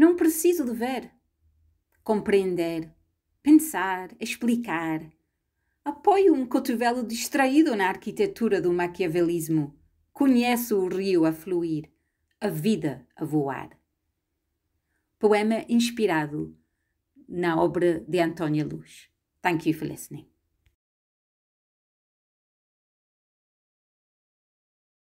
Não preciso de ver. Compreender, pensar, explicar. Apoio um cotovelo distraído na arquitetura do maquiavelismo. Conheço o rio a fluir, a vida a voar. Poema inspirado na obra de Antónia Luz. Thank you for listening.